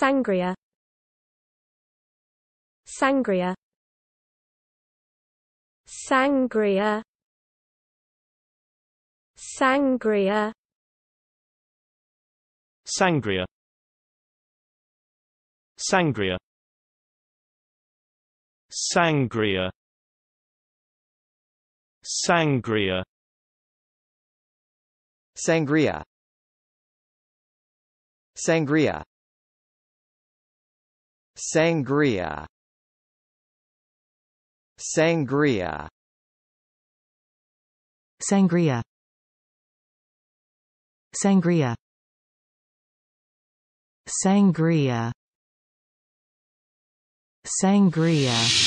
Sangria Sangria Sangria Sangria Sangria Sangria Sangria Sangria Sangria Sangria Sangria Sangria Sangria Sangria Sangria Sangria